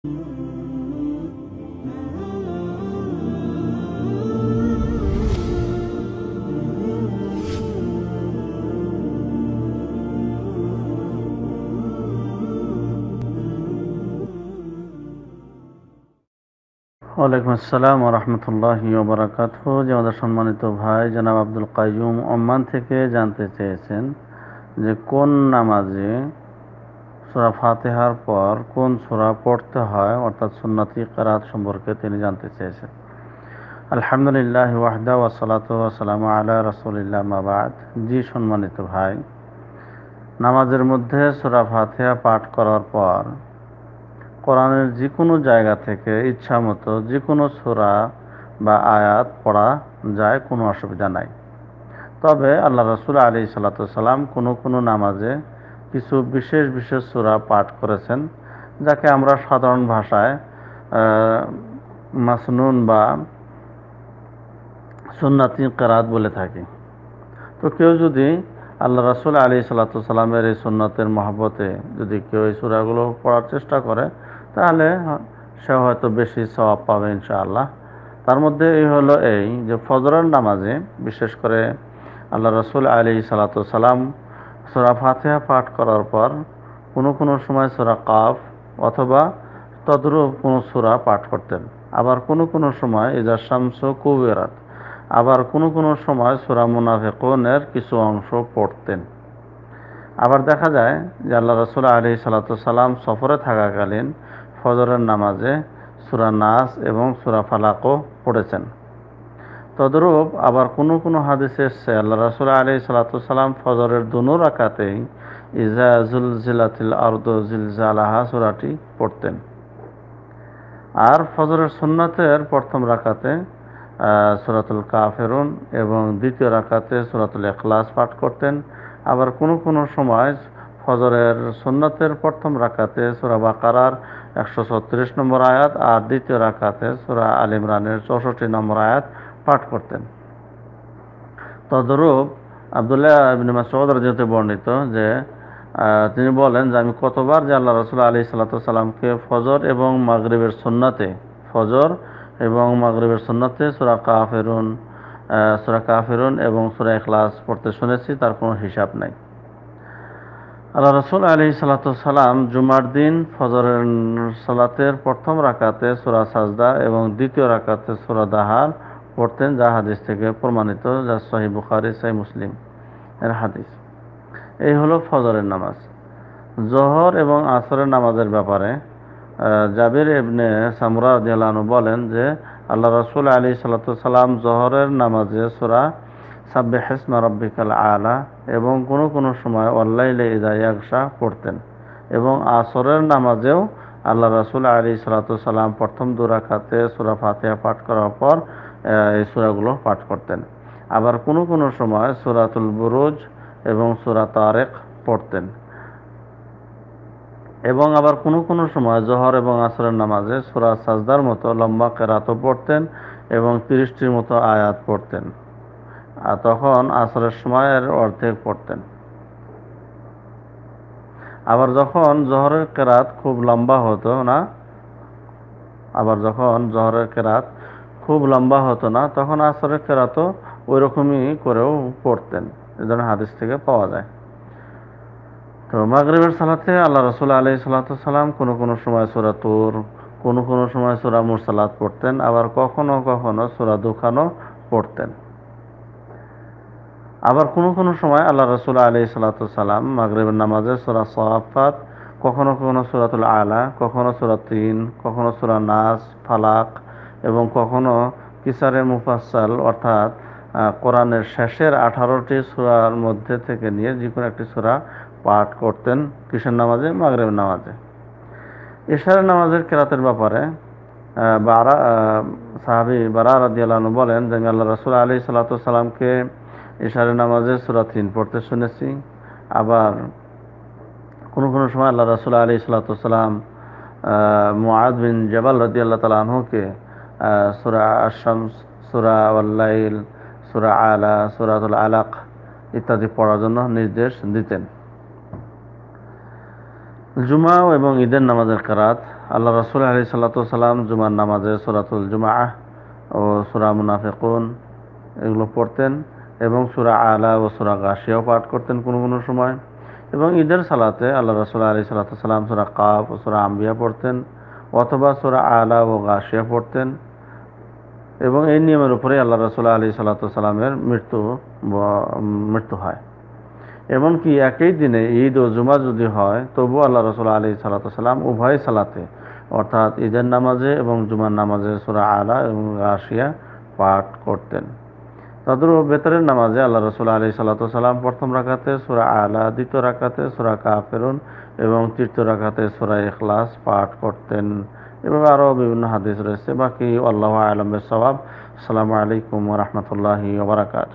ওয়ালাইকুম আসসালাম রহমতুল্লাহ বরাকাত যে আমাদের সম্মানিত ভাই জনাব আব্দুল কাইজুম ওম্মান থেকে জানতে চেয়েছেন যে কোন নামাজে সুরা ফাতেহার পর কোন সোরা পড়তে হয় অর্থাৎ সুন্নাতি কারাত সম্পর্কে তিনি জানতে চেয়েছেন আলহামদুলিল্লাহ ওয়াহদা ওয়াসালাতাম আলা রসুলিল্লা মাবাদ জি সম্মানিত ভাই নামাজের মধ্যে সুরা ফাতেহা পাঠ করার পর কোরআনের যে কোনো জায়গা থেকে ইচ্ছা মতো যে কোনো সোরা বা আয়াত পড়া যায় কোনো অসুবিধা নাই তবে আল্লাহ রসুল আলী সাল্লা সাল্লাম কোনো কোনো নামাজে কিছু বিশেষ বিশেষ সুরা পাঠ করেছেন যাকে আমরা সাধারণ ভাষায় মাসনুন বা সুন্নাতি কারাত বলে থাকি তো কেউ যদি আল্লাহ রাসুল আলী সাল্লাতামের এই সুন্নাতের মহাব্বতে যদি কেউ এই সুরাগুলো পড়ার চেষ্টা করে তাহলে সে হয়তো বেশি স্বভাব পাবে ইনশাআল্লাহ তার মধ্যে এই হলো এই যে ফজরের নামাজে বিশেষ করে আল্লাহ রসুল আলী সালাতাম সোরা ফাতেহা পাঠ করার পর কোনো কোনো সময় সোরা কাফ অথবা তদ্রুপ কোনো সোরা পাঠ করতেন আবার কোনো কোনো সময় ইজা শামস কুবেরাত আবার কোনো কোনো সময় সোরা মুনাফেকনের কিছু অংশ পড়তেন আবার দেখা যায় যে আল্লাহ রসুল আলি সালাম সফরে থাকাকালীন ফজরের নামাজে সুরা নাস এবং সুরা ফালাকও পড়েছেন তদরূপ আবার কোন কোন হাদিসে এসছে আল্লাহ রাসুল আলি সালাতাম ফজরের দুনো রাকাতেই ইজাজুল জিলাতিল আর্দ জিলজালাহা সুরাটি পড়তেন আর ফজরের সুন্নাতের প্রথম রাকাতে সুরাতুল কাফেরুন এবং দ্বিতীয় রাকাতে সুরাতুল এখলাস পাঠ করতেন আবার কোনো কোনো সময় ফজরের সুন্নাতের প্রথম রাকাতে সুরা বাকারার একশো ছত্রিশ নম্বর আয়াত আর দ্বিতীয় রাকাতে সুরা আল ইমরানের চৌষট্টি নম্বর আয়াত পাঠ করতেন তদরূপ আবদুল্লাহ আবিন মাসুদ রাজিয়াতে বর্ণিত যে তিনি বলেন যে আমি কতবার যে আল্লাহ রসুল্লাহ আলি সাল্লাতামকে ফজর এবং মাগরীবের সন্নাতে ফজর এবং মাগরীবের সন্নাতে সুরা কাহফেরুন সুরা কাহফেরুন এবং সুরা এখলাস পড়তে শুনেছি তার কোনো হিসাব নাই আল্লাহ রসুল আলি সাল্লাতাম জুমার দিন ফজরের সালাতের প্রথম রাকাতে সুরা সাজদা এবং দ্বিতীয় রাকাতে সুরা দাহার পড়তেন যা হাদিস থেকে প্রমাণিত যা সহি বুখারি সাহি মুসলিম এর হাদিস এই হলো ফজরের নামাজ জহর এবং আসরের নামাজের ব্যাপারে জাবির এবনে সামরা দিয়ালানু বলেন যে আল্লাহ রসুল আলী সাল্লাম জহরের নামাজে সোরা সাব্বে হেসমা রব্বিকাল আলা এবং কোনো কোনো সময় অল্লাইলে ইদা পড়তেন এবং আসরের নামাজেও আল্লাহ রসুল আলী সাল্লাম প্রথম দুরাখাতে সুরা ফাতেহা পাঠ করার পর এই সুরাগুলো পাঠ করতেন আবার কোনো কোনো সময় সুরাতুল বুরুজ এবং সুরা তারেক পড়তেন এবং আবার কোনো কোনো সময় জহর এবং আসরের নামাজে সুরা সাজদার মতো লম্বা কেরাতও পড়তেন এবং তিরিশটির মতো আয়াত পড়তেন আর তখন আসরের সময়ের অর্ধেক পড়তেন আবার যখন জহরের কেরাত খুব লম্বা হতো না আবার যখন জহরের কেরাত খুব লম্বা হতো না তখন আসরের ফেরাত ওই রকমই করেও পড়তেন এ ধরনের হাদিস থেকে পাওয়া যায় তো মাগরীবের সালাতে আল্লাহ রসুল আলি সালাম কোনো কোনো সময় সোরা তোর কোনো কোনো সময় সুরা মুরসালাত পড়তেন আবার কখনো কখনো সুরা দুখানো পড়তেন আবার কোনো কোনো সময় আল্লাহ রসুল আলি সালাম মাগরীবের নামাজে সোরা সহাফাত কখনো কখনো সুরাতুল আলা কখনো সুরা তিন কখনো সুরা নাস ফালাক এবং কখনো কিসারে মুফাসাল অর্থাৎ কোরআনের শেষের আঠারোটি সুরার মধ্যে থেকে নিয়ে যে কোনো একটি সুরা পাঠ করতেন কিসের নামাজে মাগরেব নামাজে ইশারের নামাজের কেরাতের ব্যাপারে বারা সাহাবি বারা রাদিয়ালানু বলেন যে আমি আল্লাহ রসুল আলী সাল্লাতামকে ইশারের নামাজে সুরা তিন পড়তে শুনেছি আবার কোনো কোনো সময় আল্লাহ রসুল আলী সাল্লাতাম মুআ বিন জবাল রদি আল্লাহ তালাহকে সুরা আশামস সুরা আল্লাইল সুরা আলা সুরাতুল আলাক ইত্যাদি পড়ার জন্য নির্দেশ দিতেন জুমা এবং ঈদের নামাজের কারাত আল্লাহ রসুল আলি সাল্লাম জুমার নামাজে সুরাতুল জুমা ও সুরা মুনাফেকুন এগুলো পড়তেন এবং সুরা আলা ও সুরা গাশিয়াও পাঠ করতেন কোনো কোনো সময় এবং ঈদের সালাতে আল্লাহ রসুল আলি সাল্লাতাম সুরা কাপ ও সুরা আম্বিয়া পড়তেন অথবা সুরা আলা ও গাশিয়া পড়তেন এবং এই নিয়মের উপরে আল্লাহ রসুল্লাহ আলী সাল্লাতামের মৃত্যু মৃত্যু হয় এমনকি একই দিনে ঈদ ও জুমা যদি হয় তবু আল্লাহ রসুল্লাহ আলী সাল্লাতাম উভয় সালাতে অর্থাৎ ঈদের নামাজে এবং জুমার নামাজে সুরা আলা এবং রাশিয়া পাঠ করতেন তাদের বেতরের নামাজে আল্লাহ রসুল্লাহ আলী সাল্লাতাম প্রথম রাখাতে সুরা আলা দ্বিতীয় রাখাতে সুরা কাফেরুন এবং তৃতীয় রাখাতে সুরা এখলাস পাঠ করতেন এভাবে আরও বিভিন্ন হাদিস রয়েছে বাকি আল্লাহ আলমের সবাব আসসালামু আলাইকুম রহমতুল্লাহি ওবরাকাত